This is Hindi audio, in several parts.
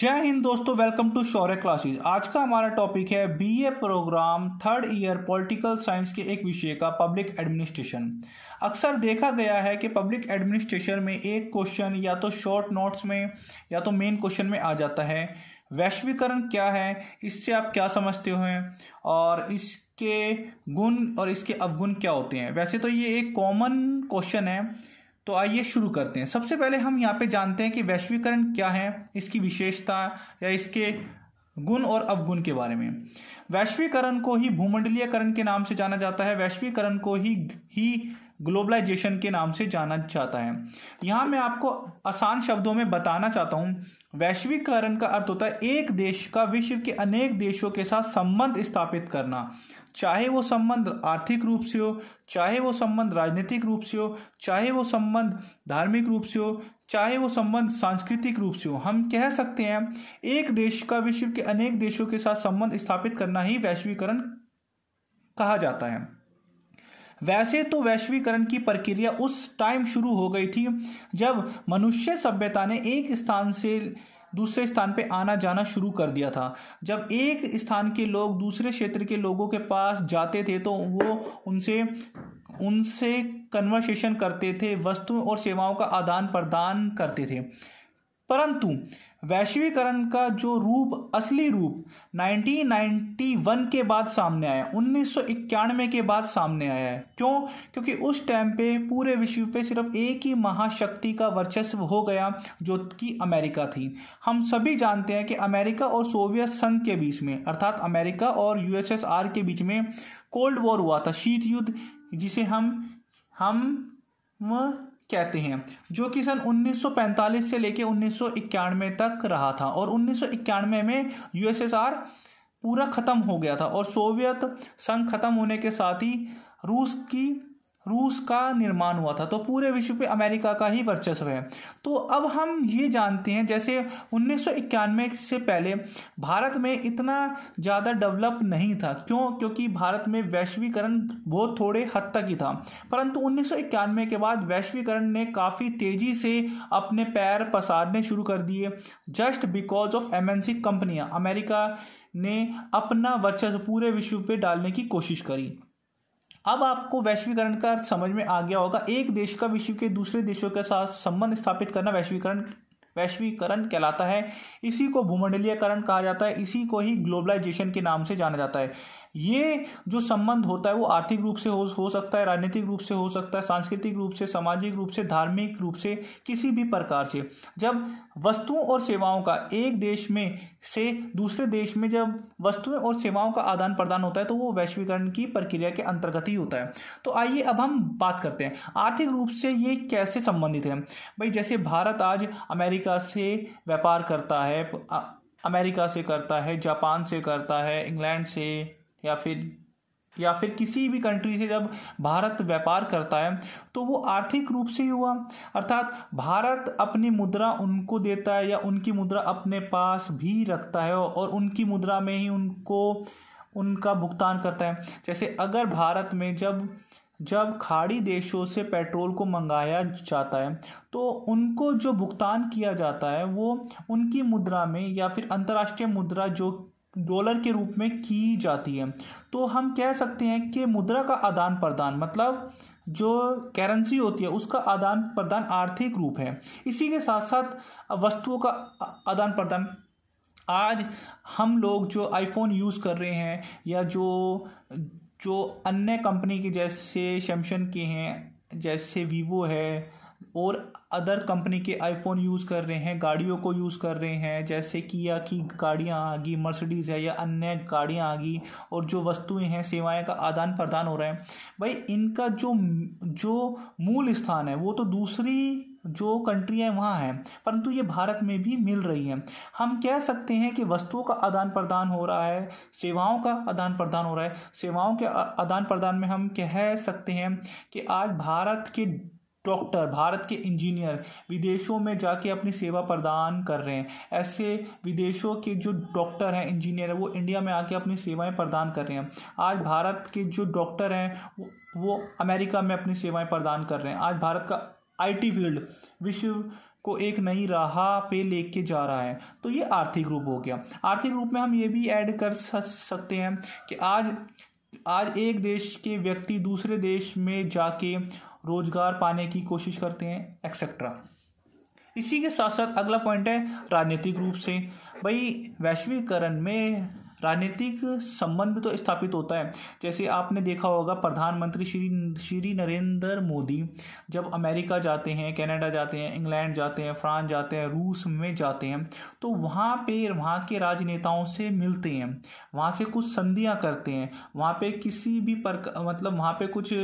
जय हिंद दोस्तों वेलकम टू शौर्य क्लासेस आज का हमारा टॉपिक है BA programme third year political science के एक विषय का पब्लिक एडमिनिस्ट्रेशन अक्सर देखा गया है कि पब्लिक एडमिनिस्ट्रेशन में एक क्वेश्चन या तो शॉर्ट नोट्स में या तो मेन क्वेश्चन में आ जाता है वैश्वीकरण क्या है इससे आप क्या समझते हो और इसके गुण और इसके अवगुण क्या होते हैं वैसे तो ये एक कॉमन क्वेश्चन है तो आइए शुरू करते हैं सबसे पहले हम यहाँ पे जानते हैं कि वैश्वीकरण क्या है इसकी विशेषता या इसके गुण और अवगुण के बारे में वैश्वीकरण को ही भूमंडलीयकरण के नाम से जाना जाता है वैश्वीकरण को ही ही ग्लोबलाइजेशन के नाम से जाना जाता है यहाँ मैं आपको आसान शब्दों में बताना चाहता हूँ वैश्वीकरण का अर्थ होता है एक देश का विश्व के अनेक देशों के साथ संबंध स्थापित करना चाहे वो संबंध आर्थिक रूप से हो चाहे वो संबंध राजनीतिक रूप से हो चाहे वो संबंध धार्मिक रूप से हो चाहे वो संबंध सांस्कृतिक रूप से हो हम कह सकते हैं एक देश का विश्व के अनेक देशों के साथ संबंध स्थापित करना ही वैश्वीकरण कहा जाता है वैसे तो वैश्वीकरण की प्रक्रिया उस टाइम शुरू हो गई थी जब मनुष्य सभ्यता ने एक स्थान से दूसरे स्थान पे आना जाना शुरू कर दिया था जब एक स्थान के लोग दूसरे क्षेत्र के लोगों के पास जाते थे तो वो उनसे उनसे कन्वर्सेशन करते थे वस्तुओं और सेवाओं का आदान प्रदान करते थे परंतु वैश्वीकरण का जो रूप असली रूप 1991 के बाद सामने आया उन्नीस के बाद सामने आया है क्यों क्योंकि उस टाइम पे पूरे विश्व पे सिर्फ एक ही महाशक्ति का वर्चस्व हो गया जो कि अमेरिका थी हम सभी जानते हैं कि अमेरिका और सोवियत संघ के बीच में अर्थात अमेरिका और यूएसएसआर के बीच में कोल्ड वॉर हुआ था शीत युद्ध जिसे हम हम कहते हैं जो कि सन 1945 से लेकर उन्नीस तक रहा था और उन्नीस में यूएसएसआर पूरा ख़त्म हो गया था और सोवियत संघ ख़त्म होने के साथ ही रूस की रूस का निर्माण हुआ था तो पूरे विश्व पे अमेरिका का ही वर्चस्व है तो अब हम ये जानते हैं जैसे उन्नीस से पहले भारत में इतना ज़्यादा डेवलप नहीं था क्यों क्योंकि भारत में वैश्वीकरण बहुत थोड़े हद तक ही था परंतु उन्नीस के बाद वैश्वीकरण ने काफ़ी तेज़ी से अपने पैर पसारने शुरू कर दिए जस्ट बिकॉज ऑफ एम कंपनियां अमेरिका ने अपना वर्चस्व पूरे विश्व पे डालने की कोशिश करी अब आपको वैश्वीकरण का अर्थ समझ में आ गया होगा एक देश का विश्व के दूसरे देशों के साथ संबंध स्थापित करना वैश्वीकरण वैश्वीकरण कहलाता है इसी को भूमंडलीयकरण कहा जाता है इसी को ही ग्लोबलाइजेशन के नाम से जाना जाता है ये जो संबंध होता है वो आर्थिक रूप से हो, हो सकता है राजनीतिक रूप से हो सकता है सांस्कृतिक रूप से सामाजिक रूप से धार्मिक रूप से किसी भी प्रकार से जब वस्तुओं और सेवाओं का एक देश में से दूसरे देश में जब वस्तुएं और सेवाओं का आदान प्रदान होता है तो वो वैश्वीकरण की प्रक्रिया के अंतर्गत ही होता है तो आइए अब हम बात करते हैं आर्थिक रूप से ये कैसे संबंधित है भाई जैसे भारत आज अमेरिका से व्यापार करता है अमेरिका से करता है जापान से करता है इंग्लैंड से या फिर या फिर किसी भी कंट्री से जब भारत व्यापार करता है तो वो आर्थिक रूप से ही हुआ अर्थात भारत अपनी मुद्रा उनको देता है या उनकी मुद्रा अपने पास भी रखता है और उनकी मुद्रा में ही उनको उनका भुगतान करता है जैसे अगर भारत में जब जब खाड़ी देशों से पेट्रोल को मंगाया जाता है तो उनको जो भुगतान किया जाता है वो उनकी मुद्रा में या फिर अंतर्राष्ट्रीय मुद्रा जो डॉलर के रूप में की जाती है तो हम कह सकते हैं कि मुद्रा का आदान प्रदान मतलब जो करेंसी होती है उसका आदान प्रदान आर्थिक रूप है इसी के साथ साथ वस्तुओं का आदान प्रदान आज हम लोग जो आईफोन यूज़ कर रहे हैं या जो जो अन्य कंपनी के जैसे सैमसंग के हैं जैसे वीवो है और अदर कंपनी के आईफोन यूज़ कर रहे हैं गाड़ियों को यूज़ कर रहे हैं जैसे कि या की गाड़ियाँ आ गई मर्सिडीज़ है या अन्य गाड़ियाँ आ गई और जो वस्तुएं हैं सेवाएं का आदान प्रदान हो रहा है भाई इनका जो जो मूल स्थान है वो तो दूसरी जो कंट्री है वहाँ है परंतु ये भारत में भी मिल रही है हम कह सकते हैं कि वस्तुओं का आदान प्रदान हो रहा है सेवाओं का आदान प्रदान हो रहा है सेवाओं के आदान प्रदान में हम कह सकते हैं कि आज भारत के डॉक्टर भारत के इंजीनियर विदेशों में जाके अपनी सेवा प्रदान कर रहे हैं ऐसे विदेशों के जो डॉक्टर हैं इंजीनियर हैं वो इंडिया में आके अपनी सेवाएं प्रदान कर रहे हैं आज भारत के जो डॉक्टर हैं वो, अमेरिका में अपनी सेवाएं प्रदान कर रहे हैं आज भारत का आईटी फील्ड विश्व को एक नई राह पे लेके जा रहा है तो ये आर्थिक रूप हो गया आर्थिक रूप में हम ये भी ऐड कर सकते हैं कि आज आज एक देश के व्यक्ति दूसरे देश में जाके रोजगार पाने की कोशिश करते हैं एक्सेट्रा इसी के साथ साथ अगला पॉइंट है राजनीतिक रूप से भाई वैश्वीकरण में राजनीतिक संबंध तो स्थापित होता है जैसे आपने देखा होगा प्रधानमंत्री श्री श्री नरेंद्र मोदी जब अमेरिका जाते हैं कनाडा जाते हैं इंग्लैंड जाते हैं फ्रांस जाते हैं रूस में जाते हैं तो वहाँ पे वहाँ के राजनेताओं से मिलते हैं वहाँ से कुछ संधियाँ करते हैं वहाँ पे किसी भी पर मतलब वहाँ पे कुछ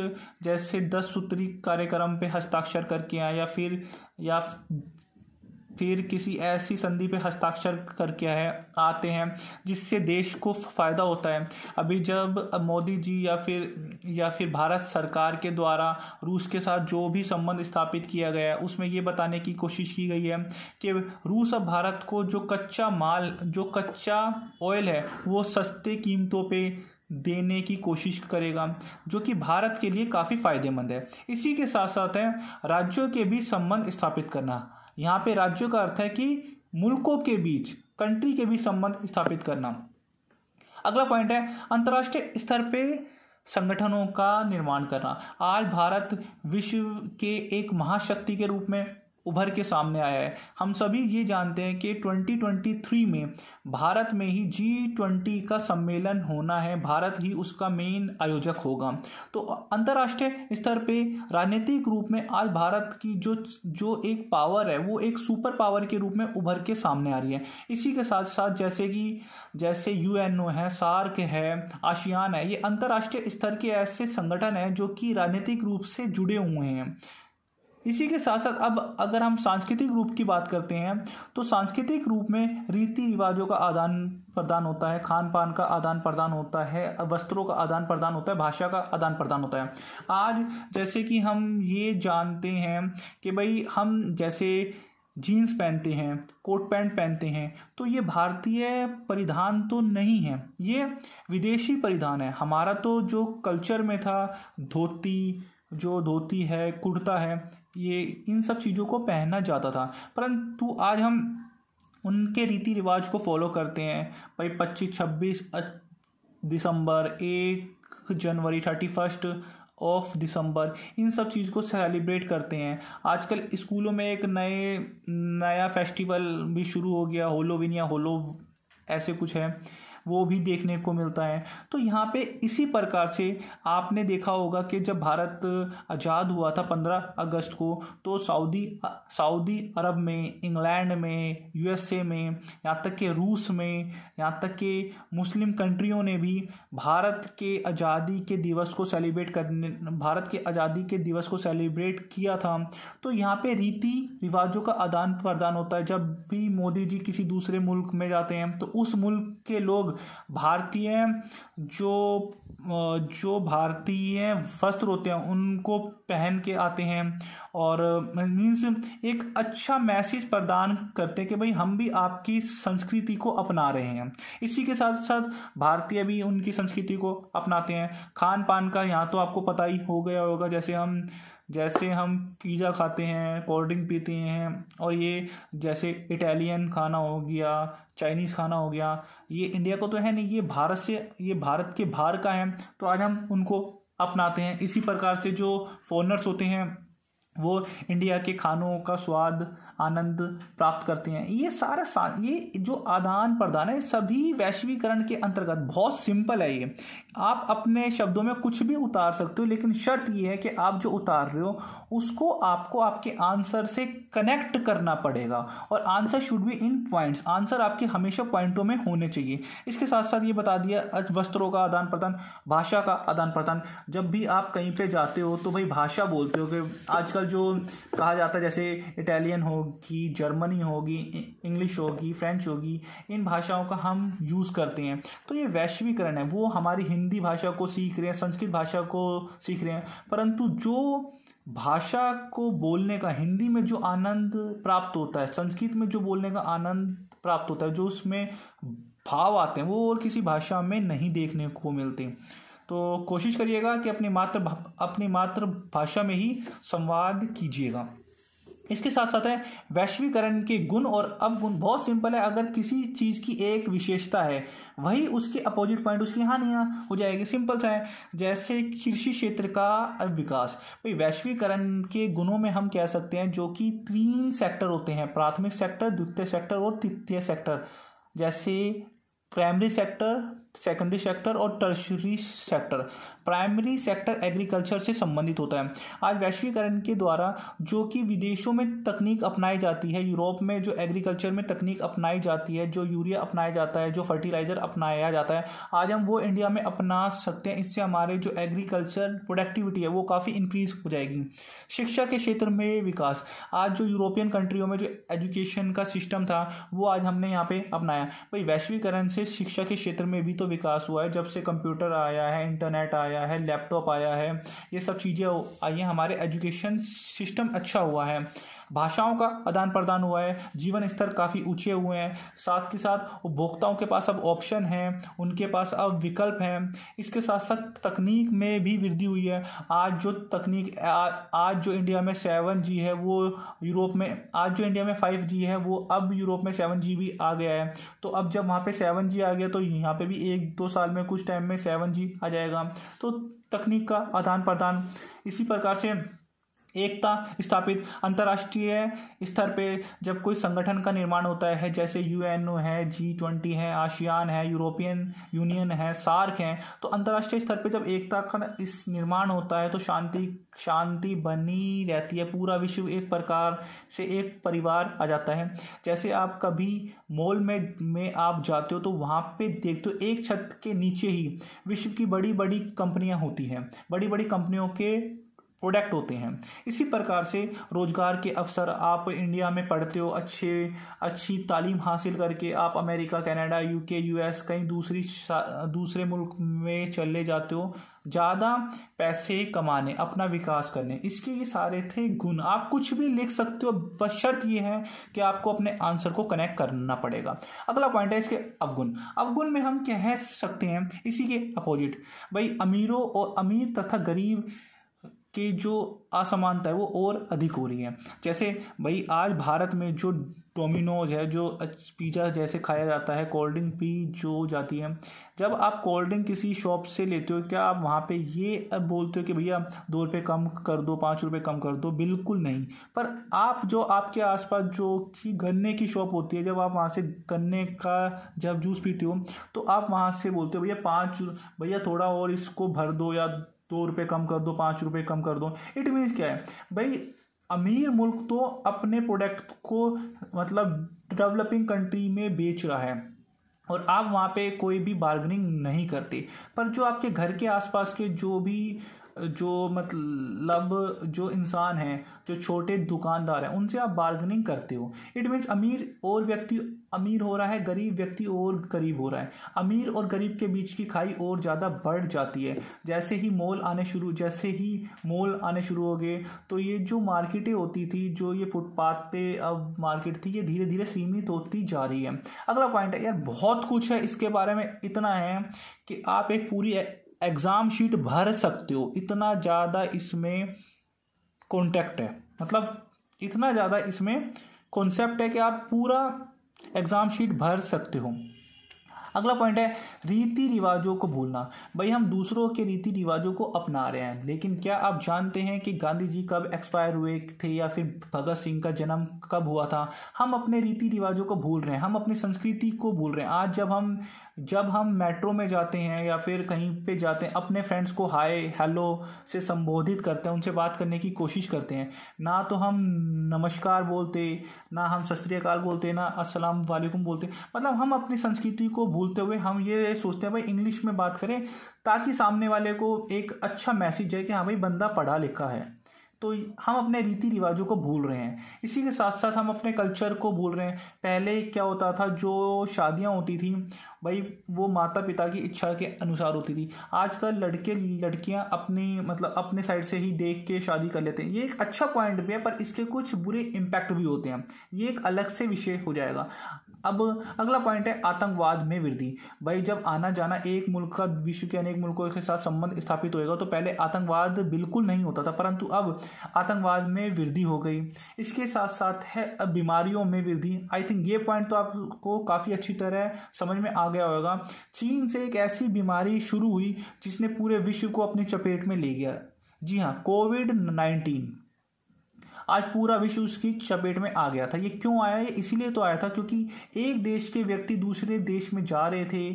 जैसे दस सूत्री कार्यक्रम पे हस्ताक्षर करके आए या फिर या फिर किसी ऐसी संधि पे हस्ताक्षर करके है आते हैं जिससे देश को फ़ायदा होता है अभी जब मोदी जी या फिर या फिर भारत सरकार के द्वारा रूस के साथ जो भी संबंध स्थापित किया गया है उसमें ये बताने की कोशिश की गई है कि रूस अब भारत को जो कच्चा माल जो कच्चा ऑयल है वो सस्ते कीमतों पे देने की कोशिश करेगा जो कि भारत के लिए काफ़ी फ़ायदेमंद है इसी के साथ साथ है राज्यों के बीच संबंध स्थापित करना यहाँ पे राज्यों का अर्थ है कि मुल्कों के बीच कंट्री के बीच संबंध स्थापित करना अगला पॉइंट है अंतर्राष्ट्रीय स्तर पे संगठनों का निर्माण करना आज भारत विश्व के एक महाशक्ति के रूप में उभर के सामने आया है हम सभी ये जानते हैं कि 2023 में भारत में ही जी ट्वेंटी का सम्मेलन होना है भारत ही उसका मेन आयोजक होगा तो अंतर्राष्ट्रीय स्तर पे राजनीतिक रूप में आज भारत की जो जो एक पावर है वो एक सुपर पावर के रूप में उभर के सामने आ रही है इसी के साथ साथ जैसे कि जैसे यू है सार्क है आशियान है ये अंतर्राष्ट्रीय स्तर के ऐसे संगठन हैं जो कि राजनीतिक रूप से जुड़े हुए हैं इसी के साथ साथ अब अगर हम सांस्कृतिक रूप की बात करते हैं तो सांस्कृतिक रूप में रीति रिवाजों का आदान प्रदान होता है खान पान का आदान प्रदान होता है वस्त्रों का आदान प्रदान होता है भाषा का आदान प्रदान होता है आज जैसे कि हम ये जानते हैं कि भाई हम जैसे जीन्स पहनते हैं कोट पैंट पहनते हैं तो ये भारतीय परिधान तो नहीं है ये विदेशी परिधान है हमारा तो जो कल्चर में था धोती जो धोती है कुर्ता है ये इन सब चीज़ों को पहना जाता था परंतु आज हम उनके रीति रिवाज को फॉलो करते हैं भाई पच्चीस छब्बीस दिसंबर एक जनवरी थर्टी फर्स्ट ऑफ दिसंबर इन सब चीज़ को सेलिब्रेट करते हैं आजकल स्कूलों में एक नए नया फेस्टिवल भी शुरू हो गया होलोविन या होलो ऐसे कुछ है वो भी देखने को मिलता है तो यहाँ पे इसी प्रकार से आपने देखा होगा कि जब भारत आज़ाद हुआ था पंद्रह अगस्त को तो सऊदी सऊदी अरब में इंग्लैंड में यूएसए में यहाँ तक के रूस में यहाँ तक के मुस्लिम कंट्रियों ने भी भारत के आज़ादी के दिवस को सेलिब्रेट करने भारत के आज़ादी के दिवस को सेलिब्रेट किया था तो यहाँ पे रीति रिवाजों का आदान प्रदान होता है जब भी मोदी जी किसी दूसरे मुल्क में जाते हैं तो उस मुल्क के लोग भारतीय जो जो भारतीय वस्त्र होते हैं उनको पहन के आते हैं और मीन्स एक अच्छा मैसेज प्रदान करते हैं कि भाई हम भी आपकी संस्कृति को अपना रहे हैं इसी के साथ साथ भारतीय भी उनकी संस्कृति को अपनाते हैं खान पान का यहाँ तो आपको पता ही हो गया होगा जैसे हम जैसे हम पिज़्ज़ा खाते हैं कोल्ड ड्रिंक पीते हैं और ये जैसे इटालियन खाना हो गया चाइनीज़ खाना हो गया ये इंडिया को तो है नहीं ये भारत से ये भारत के बाहर का है तो आज हम उनको अपनाते हैं इसी प्रकार से जो फॉरनर्स होते हैं वो इंडिया के खानों का स्वाद आनंद प्राप्त करते हैं ये सारा ये जो आदान प्रदान है सभी वैश्वीकरण के अंतर्गत बहुत सिंपल है ये आप अपने शब्दों में कुछ भी उतार सकते हो लेकिन शर्त ये है कि आप जो उतार रहे हो उसको आपको आपके आंसर से कनेक्ट करना पड़ेगा और answer should be in points answer आपके हमेशा पॉइंटों में होने चाहिए इसके साथ साथ ये बता दिया वस्त्रों का आदान प्रदान भाषा का आदान प्रदान जब भी आप कहीं पर जाते हो तो भाई भाषा बोलते हो कि आजकल जो कहा जाता है जैसे इटालियन हो होगी जर्मनी होगी इंग्लिश होगी फ्रेंच होगी इन भाषाओं का हम यूज़ करते हैं तो ये वैश्वीकरण है वो हमारी हिंदी भाषा को सीख रहे हैं संस्कृत भाषा को सीख रहे हैं परंतु जो भाषा को बोलने का हिंदी में जो आनंद प्राप्त होता है संस्कृत में जो बोलने का आनंद प्राप्त होता है जो उसमें भाव आते हैं वो और किसी भाषा में नहीं देखने को मिलते तो कोशिश करिएगा कि अपनी मातृ अपनी मातृभाषा में ही संवाद कीजिएगा इसके साथ साथ है वैश्वीकरण के गुण और अवगुण बहुत सिंपल है अगर किसी चीज़ की एक विशेषता है वही उसके अपोजिट पॉइंट उसकी हानियाँ हो जाएगी सिंपल सा है जैसे कृषि क्षेत्र का विकास भाई वैश्वीकरण के गुणों में हम कह सकते हैं जो कि तीन सेक्टर होते हैं प्राथमिक सेक्टर द्वितीय सेक्टर और तृतीय सेक्टर जैसे प्राइमरी सेक्टर सेकेंडरी सेक्टर और tertiary sector primary sector agriculture से संबंधित होता है आज वैश्वीकरण के द्वारा जो कि विदेशों में तकनीक अपनाई जाती है यूरोप में जो एग्रीकल्चर में तकनीक अपनाई जाती है जो यूरिया अपनाया जाता है जो फर्टिलाइज़र अपनाया जाता है आज हम वो इंडिया में अपना सकते हैं इससे हमारे जो एग्रीकल्चर प्रोडक्टिविटी है वो काफ़ी इंक्रीज हो जाएगी शिक्षा के क्षेत्र में विकास आज जो यूरोपियन कंट्रियों में जो एजुकेशन का सिस्टम था वो आज हमने यहाँ पे अपनाया भाई वैश्वीकरण से शिक्षा के क्षेत्र में भी तो विकास हुआ है जब से कंप्यूटर आया है इंटरनेट आया है लैपटॉप आया है ये सब चीज़ें आई हैं हमारे एजुकेशन सिस्टम अच्छा हुआ है भाषाओं का आदान प्रदान हुआ है जीवन स्तर काफ़ी ऊँचे हुए हैं साथ के साथ उपभोक्ताओं के पास अब ऑप्शन हैं उनके पास अब विकल्प हैं इसके साथ साथ तकनीक में भी वृद्धि हुई है आज जो तकनीक आज जो इंडिया में सेवन जी है वो यूरोप में आज जो इंडिया में फाइव जी है वो अब यूरोप में सेवन जी भी आ गया है तो अब जब वहाँ पर सेवन जी आ गया तो यहाँ पर भी एक दो साल में कुछ टाइम में सेवन जी आ जाएगा तो तकनीक का आदान प्रदान इसी प्रकार से एकता स्थापित अंतर्राष्ट्रीय स्तर पे जब कोई संगठन का निर्माण होता है जैसे यू है जी ट्वेंटी है आशियान है यूरोपियन यूनियन है सार्क हैं तो अंतर्राष्ट्रीय स्तर पे जब एकता का इस निर्माण होता है तो शांति शांति बनी रहती है पूरा विश्व एक प्रकार से एक परिवार आ जाता है जैसे आप कभी मॉल में में आप जाते हो तो वहाँ पे देखते हो एक छत के नीचे ही विश्व की बड़ी बड़ी कंपनियाँ होती हैं बड़ी बड़ी कंपनियों के प्रोडक्ट होते हैं इसी प्रकार से रोज़गार के अवसर आप इंडिया में पढ़ते हो अच्छे अच्छी तालीम हासिल करके आप अमेरिका कनाडा यूके यूएस कहीं दूसरी दूसरे मुल्क में चले जाते हो ज़्यादा पैसे कमाने अपना विकास करने इसके ये सारे थे गुण आप कुछ भी लिख सकते हो बस शर्त ये है कि आपको अपने आंसर को कनेक्ट करना पड़ेगा अगला पॉइंट है इसके अवगुण अवगुण में हम कह सकते हैं इसी के अपोजिट भाई अमीरों और अमीर तथा गरीब की जो असमानता है वो और अधिक हो रही है जैसे भाई आज भारत में जो डोमिनोज है जो पिज़्ज़ा जैसे खाया जाता है कोल्ड ड्रिंक भी जो जाती है जब आप कोल्ड ड्रिंक किसी शॉप से लेते हो क्या आप वहाँ पे ये अब बोलते हो कि भैया दो रुपये कम कर दो पाँच रुपये कम कर दो बिल्कुल नहीं पर आप जो आपके आसपास जो कि गन्ने की शॉप होती है जब आप वहाँ से गन्ने का जब जूस पीते हो तो आप वहाँ से बोलते हो भैया पाँच भैया थोड़ा और इसको भर दो या दो रुपये कम कर दो पाँच रुपये कम कर दो इट मीन्स क्या है भाई अमीर मुल्क तो अपने प्रोडक्ट को मतलब डेवलपिंग कंट्री में बेच रहा है और आप वहाँ पे कोई भी बार्गनिंग नहीं करते पर जो आपके घर के आसपास के जो भी जो मतलब जो इंसान हैं जो छोटे दुकानदार हैं उनसे आप बार्गनिंग करते हो इट मीन्स अमीर और व्यक्ति अमीर हो रहा है गरीब व्यक्ति और गरीब हो रहा है अमीर और गरीब के बीच की खाई और ज़्यादा बढ़ जाती है जैसे ही मॉल आने शुरू जैसे ही मॉल आने शुरू हो गए तो ये जो मार्केटें होती थी जो ये फुटपाथ पे अब मार्केट थी ये धीरे धीरे सीमित होती जा रही है अगला पॉइंट है यार बहुत कुछ है इसके बारे में इतना है कि आप एक पूरी एग्ज़ाम शीट भर सकते हो इतना ज़्यादा इसमें कॉन्टेक्ट है मतलब इतना ज़्यादा इसमें कॉन्सेप्ट है कि आप पूरा एग्ज़ाम शीट भर सकते हो अगला पॉइंट है रीति रिवाजों को भूलना भाई हम दूसरों के रीति रिवाजों को अपना रहे हैं लेकिन क्या आप जानते हैं कि गांधी जी कब एक्सपायर हुए थे या फिर भगत सिंह का जन्म कब हुआ था हम अपने रीति रिवाजों को भूल रहे हैं हम अपनी संस्कृति को भूल रहे हैं आज जब हम जब हम मेट्रो में जाते हैं या फिर कहीं पे जाते हैं अपने फ्रेंड्स को हाय हेलो से संबोधित करते हैं उनसे बात करने की कोशिश करते हैं ना तो हम नमस्कार बोलते ना हम सत बोलते ना असलम वालेकुम बोलते मतलब हम अपनी संस्कृति को भूलते हुए हम ये सोचते हैं भाई इंग्लिश में बात करें ताकि सामने वाले को एक अच्छा मैसेज है कि हाँ भाई बंदा पढ़ा लिखा है तो हम अपने रीति रिवाजों को भूल रहे हैं इसी के साथ साथ हम अपने कल्चर को भूल रहे हैं पहले क्या होता था जो शादियां होती थी भाई वो माता पिता की इच्छा के अनुसार होती थी आजकल लड़के लड़कियां अपनी मतलब अपने साइड से ही देख के शादी कर लेते हैं ये एक अच्छा पॉइंट भी है पर इसके कुछ बुरे इम्पैक्ट भी होते हैं ये एक अलग से विषय हो जाएगा अब अगला पॉइंट है आतंकवाद में वृद्धि भाई जब आना जाना एक मुल्क का विश्व के अनेक मुल्कों के साथ संबंध स्थापित होएगा तो पहले आतंकवाद बिल्कुल नहीं होता था परंतु अब आतंकवाद में वृद्धि हो गई इसके साथ साथ है अब बीमारियों में वृद्धि आई थिंक ये पॉइंट तो आपको काफ़ी अच्छी तरह समझ में आ गया होगा चीन से एक ऐसी बीमारी शुरू हुई जिसने पूरे विश्व को अपनी चपेट में ले गया जी हाँ कोविड नाइन्टीन आज पूरा विश्व उसकी चपेट में आ गया था ये क्यों आया ये इसीलिए तो आया था क्योंकि एक देश के व्यक्ति दूसरे देश में जा रहे थे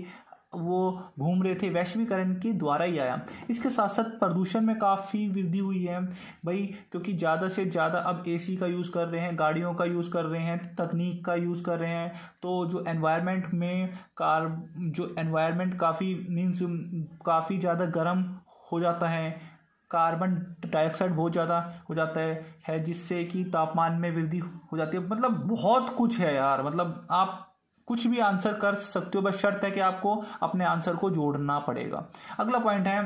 वो घूम रहे थे वैश्वीकरण के द्वारा ही आया इसके साथ साथ प्रदूषण में काफ़ी वृद्धि हुई है भाई क्योंकि ज़्यादा से ज़्यादा अब एसी का यूज़ कर रहे हैं गाड़ियों का यूज़ कर रहे हैं तकनीक का यूज़ कर रहे हैं तो जो एनवायरनमेंट में कार जो एनवायरनमेंट काफ़ी मीन्स काफ़ी ज़्यादा गर्म हो जाता है कार्बन डाइऑक्साइड बहुत ज़्यादा हो जाता है है जिससे कि तापमान में वृद्धि हो जाती है मतलब बहुत कुछ है यार मतलब आप कुछ भी आंसर कर सकते हो बस शर्त है कि आपको अपने आंसर को जोड़ना पड़ेगा अगला पॉइंट है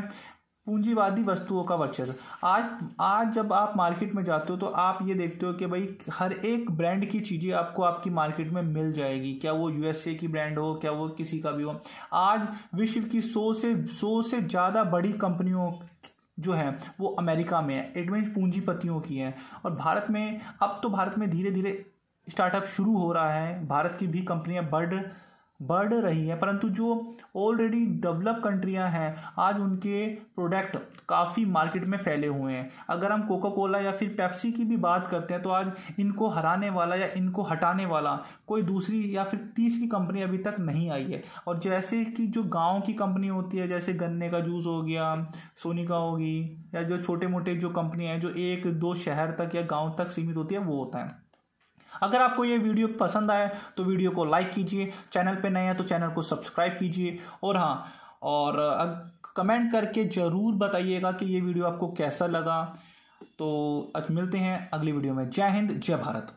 पूंजीवादी वस्तुओं का वर्चस्व आज आज जब आप मार्केट में जाते हो तो आप ये देखते हो कि भाई हर एक ब्रांड की चीज़ें आपको आपकी मार्केट में मिल जाएगी क्या वो यूएसए की ब्रांड हो क्या वो किसी का भी हो आज विश्व की सौ से सौ से ज़्यादा बड़ी कंपनियों जो है वो अमेरिका में है एडवेंच पूंजीपतियों की है और भारत में अब तो भारत में धीरे धीरे स्टार्टअप शुरू हो रहा है भारत की भी कंपनियां बढ़ बढ़ रही है परंतु जो ऑलरेडी डेवलप कंट्रियां हैं आज उनके प्रोडक्ट काफ़ी मार्केट में फैले हुए हैं अगर हम कोका कोला या फिर पेप्सी की भी बात करते हैं तो आज इनको हराने वाला या इनको हटाने वाला कोई दूसरी या फिर तीसरी कंपनी अभी तक नहीं आई है और जैसे कि जो गाँव की कंपनी होती है जैसे गन्ने का जूस हो गया सोनिका होगी या जो छोटे मोटे जो कंपनियाँ हैं जो एक दो शहर तक या गाँव तक सीमित होती है वो होता है अगर आपको ये वीडियो पसंद आए तो वीडियो को लाइक कीजिए चैनल पर नए हैं तो चैनल को सब्सक्राइब कीजिए और हाँ और कमेंट करके ज़रूर बताइएगा कि ये वीडियो आपको कैसा लगा तो मिलते हैं अगली वीडियो में जय हिंद जय भारत